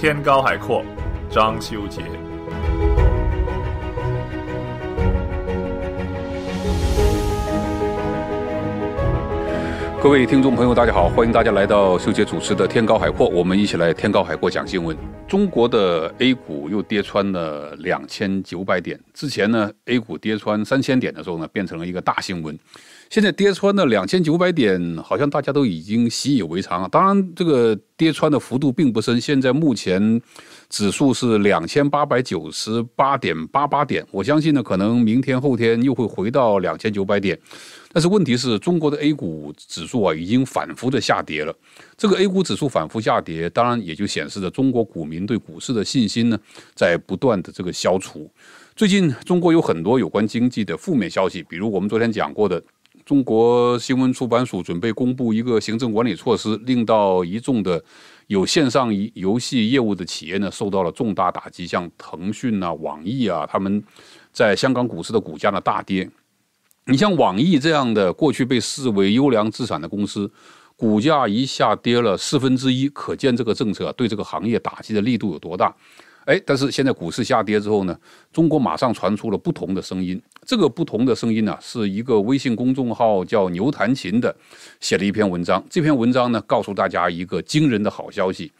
天高海阔，张修杰。各位听众朋友，大家好，欢迎大家来到修杰主持的《天高海阔》，我们一起来天高海阔讲新闻。中国的 A 股又跌穿了两千九百点，之前呢，A 股跌穿三千点的时候呢，变成了一个大新闻。现在跌穿的两千九百点，好像大家都已经习以为常了。当然，这个跌穿的幅度并不深。现在目前指数是两千八百九十八点八八点，我相信呢，可能明天后天又会回到两千九百点。但是问题是中国的 A 股指数啊，已经反复的下跌了。这个 A 股指数反复下跌，当然也就显示着中国股民对股市的信心呢，在不断的这个消除。最近中国有很多有关经济的负面消息，比如我们昨天讲过的。中国新闻出版署准备公布一个行政管理措施，令到一众的有线上游戏业务的企业呢受到了重大打击，像腾讯呐、网易啊，他们在香港股市的股价呢大跌。你像网易这样的过去被视为优良资产的公司，股价一下跌了四分之一，可见这个政策对这个行业打击的力度有多大。哎，但是现在股市下跌之后呢，中国马上传出了不同的声音。这个不同的声音呢，是一个微信公众号叫“牛弹琴”的，写了一篇文章。这篇文章呢，告诉大家一个惊人的好消息。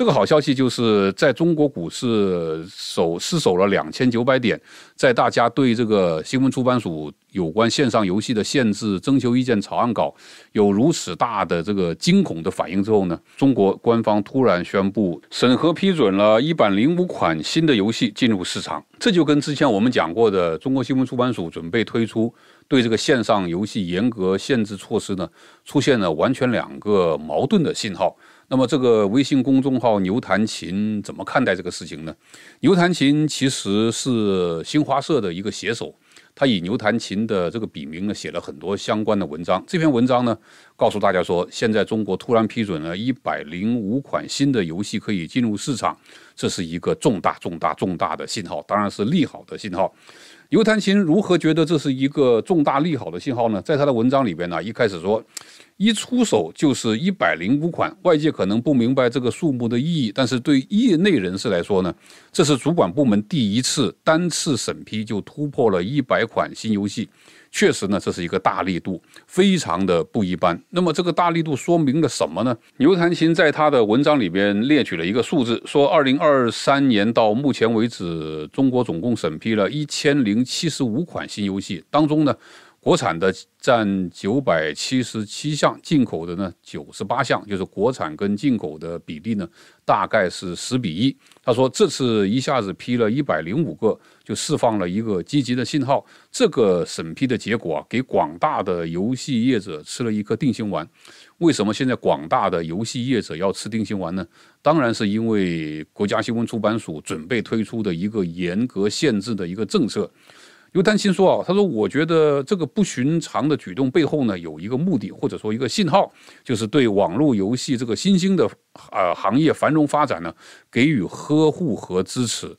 这个好消息就是，在中国股市守失守了两千九百点，在大家对这个新闻出版署有关线上游戏的限制征求意见草案稿有如此大的这个惊恐的反应之后呢，中国官方突然宣布审核批准了一百零五款新的游戏进入市场，这就跟之前我们讲过的中国新闻出版署准备推出对这个线上游戏严格限制措施呢，出现了完全两个矛盾的信号。那么，这个微信公众号“牛弹琴”怎么看待这个事情呢？“牛弹琴”其实是新华社的一个写手，他以“牛弹琴”的这个笔名呢，写了很多相关的文章。这篇文章呢，告诉大家说，现在中国突然批准了一百零五款新的游戏可以进入市场，这是一个重大、重大、重大的信号，当然是利好的信号。尤谈琴如何觉得这是一个重大利好的信号呢？在他的文章里边呢，一开始说，一出手就是一百零五款，外界可能不明白这个数目的意义，但是对业内人士来说呢，这是主管部门第一次单次审批就突破了一百款新游戏。确实呢，这是一个大力度，非常的不一般。那么这个大力度说明了什么呢？牛弹琴在他的文章里边列举了一个数字，说二零二三年到目前为止，中国总共审批了一千零七十五款新游戏，当中呢。国产的占九百七十七项，进口的呢九十八项，就是国产跟进口的比例呢大概是十比一。他说这次一下子批了一百零五个，就释放了一个积极的信号。这个审批的结果啊，给广大的游戏业者吃了一颗定心丸。为什么现在广大的游戏业者要吃定心丸呢？当然是因为国家新闻出版署准备推出的一个严格限制的一个政策。又担心说啊，他说我觉得这个不寻常的举动背后呢，有一个目的或者说一个信号，就是对网络游戏这个新兴的呃行业繁荣发展呢给予呵护和支持。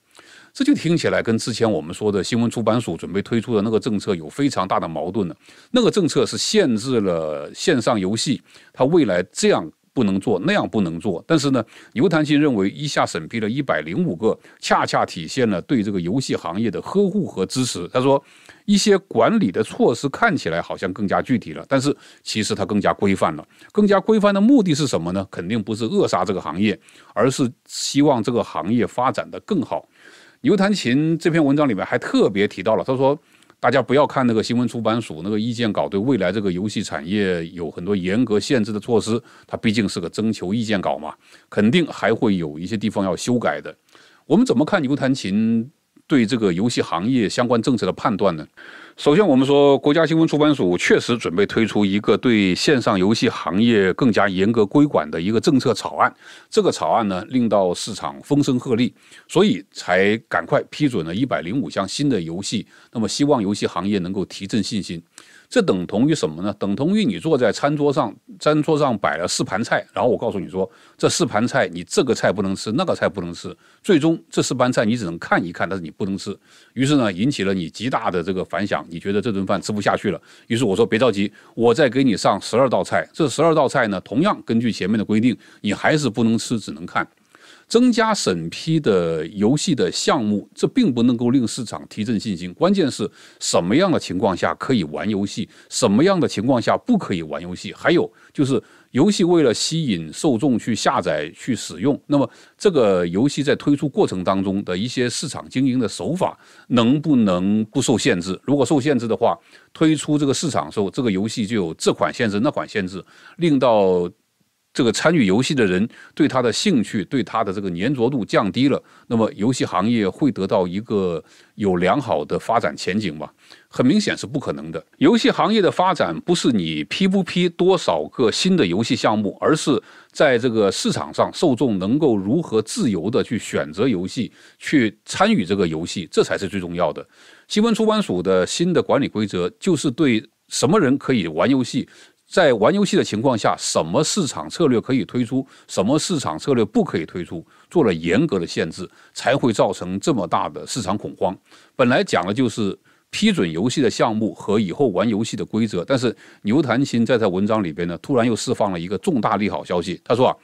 这就听起来跟之前我们说的新闻出版署准备推出的那个政策有非常大的矛盾了。那个政策是限制了线上游戏，它未来这样。不能做那样，不能做。但是呢，牛弹琴认为一下审批了一百零五个，恰恰体现了对这个游戏行业的呵护和支持。他说，一些管理的措施看起来好像更加具体了，但是其实它更加规范了。更加规范的目的是什么呢？肯定不是扼杀这个行业，而是希望这个行业发展的更好。牛弹琴这篇文章里面还特别提到了，他说。大家不要看那个新闻出版署那个意见稿，对未来这个游戏产业有很多严格限制的措施。它毕竟是个征求意见稿嘛，肯定还会有一些地方要修改的。我们怎么看牛弹琴对这个游戏行业相关政策的判断呢？首先，我们说国家新闻出版署确实准备推出一个对线上游戏行业更加严格规管的一个政策草案。这个草案呢，令到市场风声鹤唳，所以才赶快批准了一百零五项新的游戏。那么，希望游戏行业能够提振信心。这等同于什么呢？等同于你坐在餐桌上，餐桌上摆了四盘菜，然后我告诉你说，这四盘菜你这个菜不能吃，那个菜不能吃，最终这四盘菜你只能看一看，但是你不能吃。于是呢，引起了你极大的这个反响，你觉得这顿饭吃不下去了。于是我说别着急，我再给你上十二道菜，这十二道菜呢，同样根据前面的规定，你还是不能吃，只能看。增加审批的游戏的项目，这并不能够令市场提振信心。关键是什么样的情况下可以玩游戏，什么样的情况下不可以玩游戏？还有就是，游戏为了吸引受众去下载、去使用，那么这个游戏在推出过程当中的一些市场经营的手法能不能不受限制？如果受限制的话，推出这个市场的时候，这个游戏就有这款限制，那款限制，令到。这个参与游戏的人对他的兴趣、对他的这个粘着度降低了，那么游戏行业会得到一个有良好的发展前景吗？很明显是不可能的。游戏行业的发展不是你批不批多少个新的游戏项目，而是在这个市场上，受众能够如何自由地去选择游戏、去参与这个游戏，这才是最重要的。新闻出版署的新的管理规则就是对什么人可以玩游戏。在玩游戏的情况下，什么市场策略可以推出，什么市场策略不可以推出，做了严格的限制，才会造成这么大的市场恐慌。本来讲的就是。批准游戏的项目和以后玩游戏的规则，但是牛弹琴在他文章里边呢，突然又释放了一个重大利好消息。他说啊，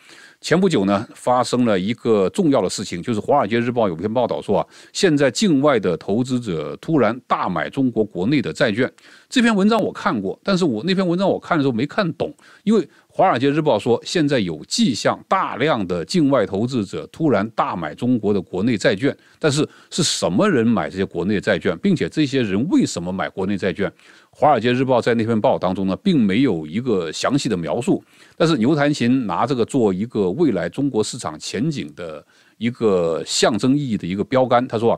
前不久呢发生了一个重要的事情，就是《华尔街日报》有篇报道说啊，现在境外的投资者突然大买中国国内的债券。这篇文章我看过，但是我那篇文章我看的时候没看懂，因为。《华尔街日报》说，现在有迹象，大量的境外投资者突然大买中国的国内债券，但是是什么人买这些国内债券，并且这些人为什么买国内债券，《华尔街日报》在那篇报当中呢，并没有一个详细的描述，但是牛弹琴拿这个做一个未来中国市场前景的一个象征意义的一个标杆，他说。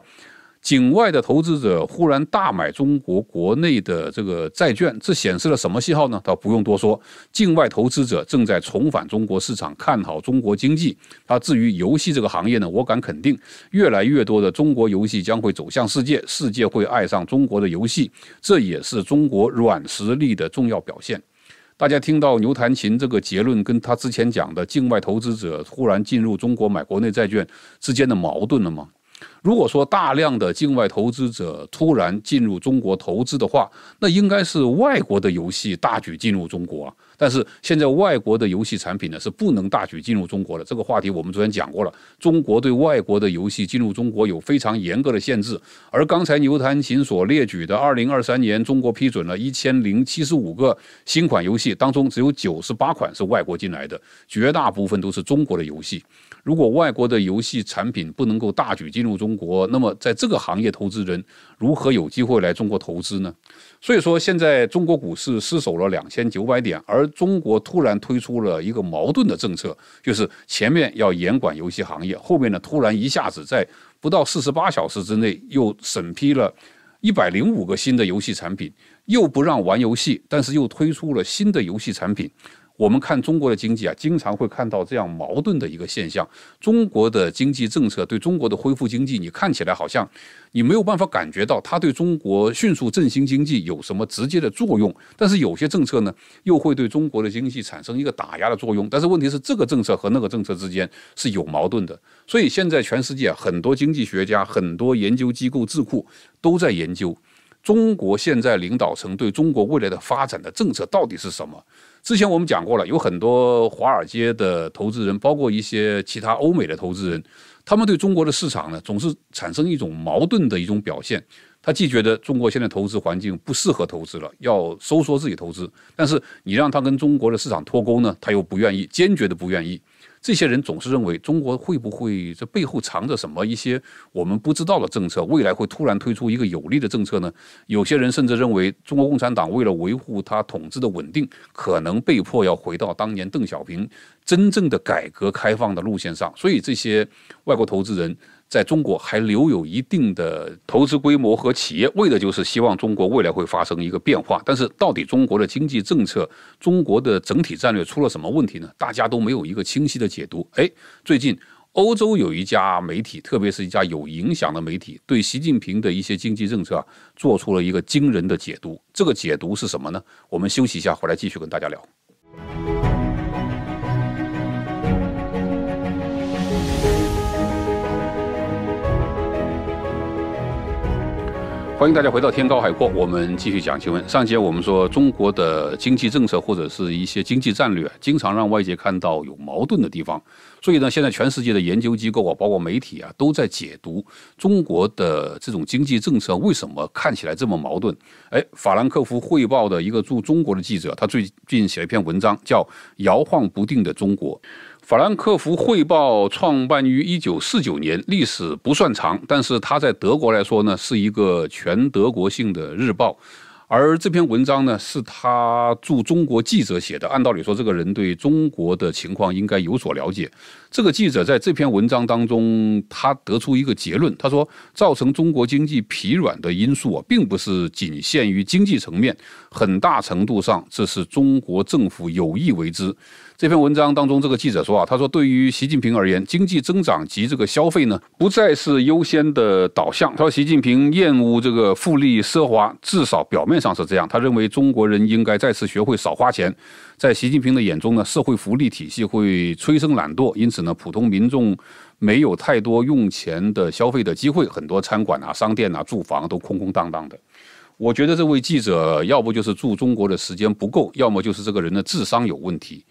境外的投资者忽然大买中国国内的这个债券，这显示了什么信号呢？倒不用多说，境外投资者正在重返中国市场，看好中国经济。那至于游戏这个行业呢？我敢肯定，越来越多的中国游戏将会走向世界，世界会爱上中国的游戏，这也是中国软实力的重要表现。大家听到“牛弹琴”这个结论，跟他之前讲的境外投资者忽然进入中国买国内债券之间的矛盾了吗？如果说大量的境外投资者突然进入中国投资的话，那应该是外国的游戏大举进入中国。但是现在外国的游戏产品呢是不能大举进入中国的，这个话题我们昨天讲过了。中国对外国的游戏进入中国有非常严格的限制。而刚才牛弹琴所列举的二零二三年中国批准了一千零七十五个新款游戏，当中只有九十八款是外国进来的，绝大部分都是中国的游戏。如果外国的游戏产品不能够大举进入中国，那么在这个行业，投资人如何有机会来中国投资呢？所以说，现在中国股市失守了两千九百点，而中国突然推出了一个矛盾的政策，就是前面要严管游戏行业，后面呢突然一下子在不到四十八小时之内又审批了一百零五个新的游戏产品，又不让玩游戏，但是又推出了新的游戏产品。我们看中国的经济啊，经常会看到这样矛盾的一个现象。中国的经济政策对中国的恢复经济，你看起来好像你没有办法感觉到它对中国迅速振兴经济有什么直接的作用。但是有些政策呢，又会对中国的经济产生一个打压的作用。但是问题是，这个政策和那个政策之间是有矛盾的。所以现在全世界很多经济学家、很多研究机构、智库都在研究，中国现在领导层对中国未来的发展的政策到底是什么。之前我们讲过了，有很多华尔街的投资人，包括一些其他欧美的投资人，他们对中国的市场呢，总是产生一种矛盾的一种表现。他既觉得中国现在投资环境不适合投资了，要收缩自己投资，但是你让他跟中国的市场脱钩呢，他又不愿意，坚决的不愿意。这些人总是认为，中国会不会这背后藏着什么一些我们不知道的政策？未来会突然推出一个有利的政策呢？有些人甚至认为，中国共产党为了维护他统治的稳定，可能被迫要回到当年邓小平真正的改革开放的路线上。所以，这些外国投资人。在中国还留有一定的投资规模和企业，为的就是希望中国未来会发生一个变化。但是，到底中国的经济政策、中国的整体战略出了什么问题呢？大家都没有一个清晰的解读。哎，最近欧洲有一家媒体，特别是一家有影响的媒体，对习近平的一些经济政策啊，做出了一个惊人的解读。这个解读是什么呢？我们休息一下，回来继续跟大家聊。欢迎大家回到天高海阔，我们继续讲新闻。上节我们说中国的经济政策或者是一些经济战略，经常让外界看到有矛盾的地方。所以呢，现在全世界的研究机构啊，包括媒体啊，都在解读中国的这种经济政策为什么看起来这么矛盾。哎，法兰克福汇报的一个驻中国的记者，他最近写了一篇文章，叫《摇晃不定的中国》。法兰克福汇报创办于一九四九年，历史不算长，但是它在德国来说呢，是一个全德国性的日报。而这篇文章呢，是他驻中国记者写的。按道理说，这个人对中国的情况应该有所了解。这个记者在这篇文章当中，他得出一个结论：他说，造成中国经济疲软的因素啊，并不是仅限于经济层面，很大程度上这是中国政府有意为之。这篇文章当中，这个记者说啊，他说，对于习近平而言，经济增长及这个消费呢，不再是优先的导向。他说，习近平厌恶这个富丽奢华，至少表面上是这样。他认为中国人应该再次学会少花钱。在习近平的眼中呢，社会福利体系会催生懒惰，因此呢，普通民众没有太多用钱的消费的机会。很多餐馆啊、商店啊、住房都空空荡荡的。我觉得这位记者，要不就是住中国的时间不够，要么就是这个人的智商有问题。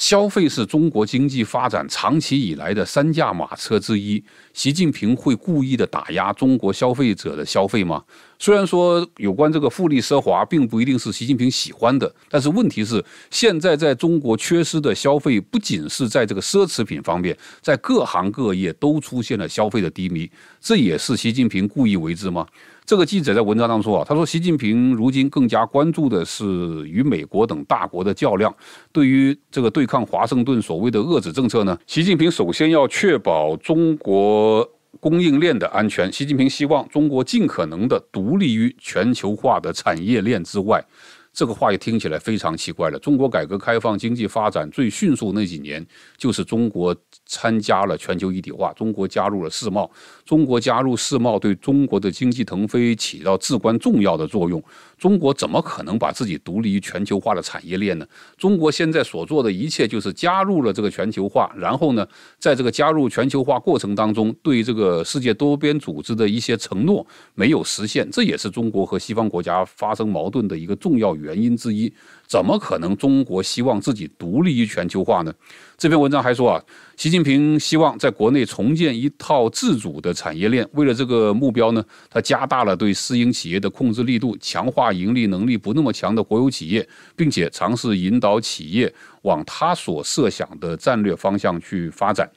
消费是中国经济发展长期以来的三驾马车之一。习近平会故意的打压中国消费者的消费吗？虽然说有关这个富丽奢华并不一定是习近平喜欢的，但是问题是现在在中国缺失的消费不仅是在这个奢侈品方面，在各行各业都出现了消费的低迷，这也是习近平故意为之吗？这个记者在文章中说啊，他说习近平如今更加关注的是与美国等大国的较量。对于这个对抗华盛顿所谓的遏制政策呢，习近平首先要确保中国供应链的安全。习近平希望中国尽可能的独立于全球化的产业链之外。这个话也听起来非常奇怪了。中国改革开放、经济发展最迅速那几年，就是中国参加了全球一体化，中国加入了世贸。中国加入世贸，对中国的经济腾飞起到至关重要的作用。中国怎么可能把自己独立于全球化的产业链呢？中国现在所做的一切就是加入了这个全球化，然后呢，在这个加入全球化过程当中，对这个世界多边组织的一些承诺没有实现，这也是中国和西方国家发生矛盾的一个重要。原因之一，怎么可能中国希望自己独立于全球化呢？这篇文章还说啊，习近平希望在国内重建一套自主的产业链。为了这个目标呢，他加大了对私营企业的控制力度，强化盈利能力不那么强的国有企业，并且尝试引导企业往他所设想的战略方向去发展。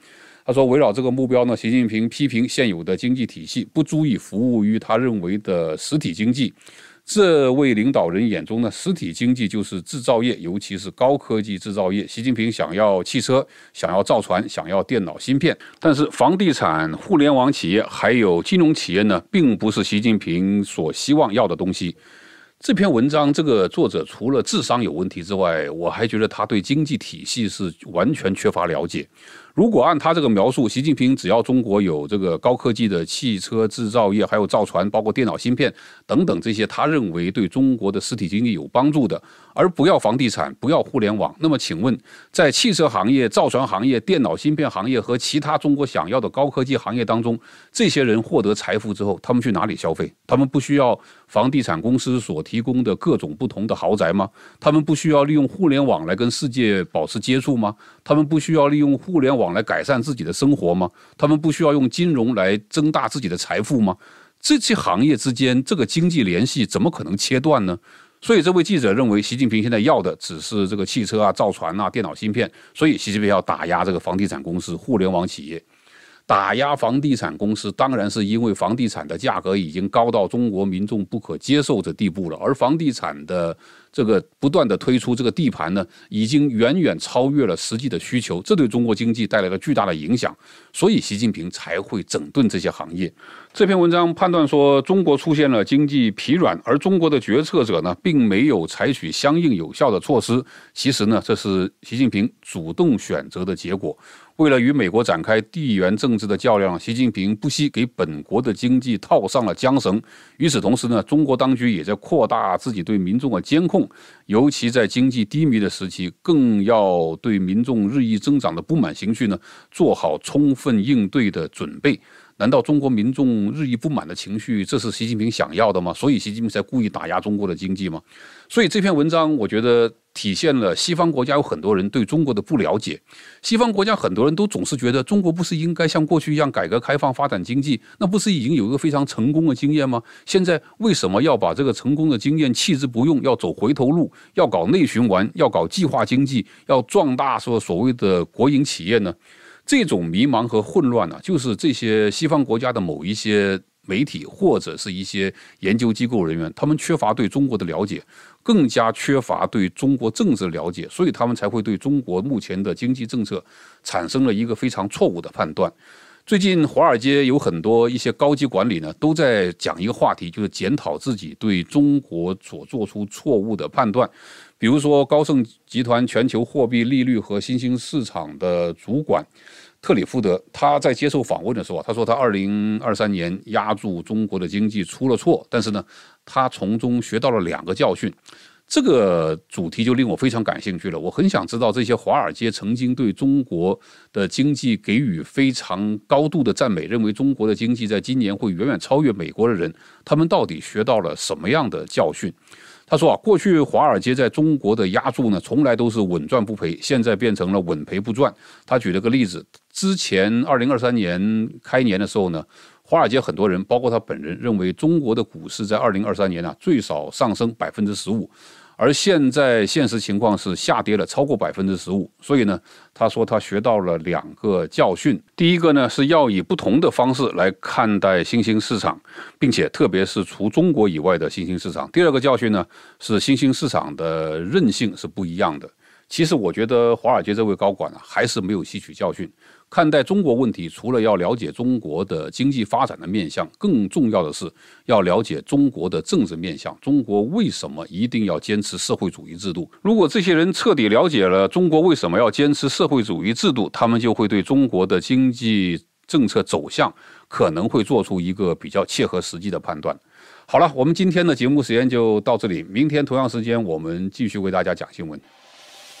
他说，围绕这个目标呢，习近平批评现有的经济体系不足以服务于他认为的实体经济。这位领导人眼中呢，实体经济就是制造业，尤其是高科技制造业。习近平想要汽车，想要造船，想要电脑芯片，但是房地产、互联网企业还有金融企业呢，并不是习近平所希望要的东西。这篇文章，这个作者除了智商有问题之外，我还觉得他对经济体系是完全缺乏了解。如果按他这个描述，习近平只要中国有这个高科技的汽车制造业，还有造船，包括电脑芯片等等这些，他认为对中国的实体经济有帮助的。而不要房地产，不要互联网。那么，请问，在汽车行业、造船行业、电脑芯片行业和其他中国想要的高科技行业当中，这些人获得财富之后，他们去哪里消费？他们不需要房地产公司所提供的各种不同的豪宅吗？他们不需要利用互联网来跟世界保持接触吗？他们不需要利用互联网来改善自己的生活吗？他们不需要用金融来增大自己的财富吗？这些行业之间这个经济联系怎么可能切断呢？所以这位记者认为，习近平现在要的只是这个汽车啊、造船啊、电脑芯片。所以，习近平要打压这个房地产公司、互联网企业。打压房地产公司，当然是因为房地产的价格已经高到中国民众不可接受的地步了。而房地产的这个不断的推出这个地盘呢，已经远远超越了实际的需求，这对中国经济带来了巨大的影响。所以习近平才会整顿这些行业。这篇文章判断说，中国出现了经济疲软，而中国的决策者呢，并没有采取相应有效的措施。其实呢，这是习近平主动选择的结果。为了与美国展开地缘政治的较量，习近平不惜给本国的经济套上了缰绳。与此同时呢，中国当局也在扩大自己对民众的监控，尤其在经济低迷的时期，更要对民众日益增长的不满情绪呢做好充分应对的准备。难道中国民众日益不满的情绪，这是习近平想要的吗？所以习近平才故意打压中国的经济吗？所以这篇文章，我觉得体现了西方国家有很多人对中国的不了解。西方国家很多人都总是觉得，中国不是应该像过去一样改革开放发展经济？那不是已经有一个非常成功的经验吗？现在为什么要把这个成功的经验弃之不用，要走回头路，要搞内循环，要搞计划经济，要壮大说所谓的国营企业呢？这种迷茫和混乱呢，就是这些西方国家的某一些媒体或者是一些研究机构人员，他们缺乏对中国的了解，更加缺乏对中国政治了解，所以他们才会对中国目前的经济政策产生了一个非常错误的判断。最近，华尔街有很多一些高级管理呢，都在讲一个话题，就是检讨自己对中国所做出错误的判断。比如说，高盛集团全球货币利率和新兴市场的主管特里福德，他在接受访问的时候他说他二零二三年压住中国的经济出了错，但是呢，他从中学到了两个教训。这个主题就令我非常感兴趣了。我很想知道这些华尔街曾经对中国的经济给予非常高度的赞美，认为中国的经济在今年会远远超越美国的人，他们到底学到了什么样的教训？他说啊，过去华尔街在中国的押注呢，从来都是稳赚不赔，现在变成了稳赔不赚。他举了个例子，之前二零二三年开年的时候呢。华尔街很多人，包括他本人，认为中国的股市在二零二三年呢最少上升百分之十五，而现在现实情况是下跌了超过百分之十五。所以呢，他说他学到了两个教训：第一个呢是要以不同的方式来看待新兴市场，并且特别是除中国以外的新兴市场；第二个教训呢是新兴市场的韧性是不一样的。其实我觉得华尔街这位高管啊还是没有吸取教训。看待中国问题，除了要了解中国的经济发展的面向，更重要的是要了解中国的政治面向。中国为什么一定要坚持社会主义制度？如果这些人彻底了解了中国为什么要坚持社会主义制度，他们就会对中国的经济政策走向可能会做出一个比较切合实际的判断。好了，我们今天的节目时间就到这里，明天同样时间我们继续为大家讲新闻。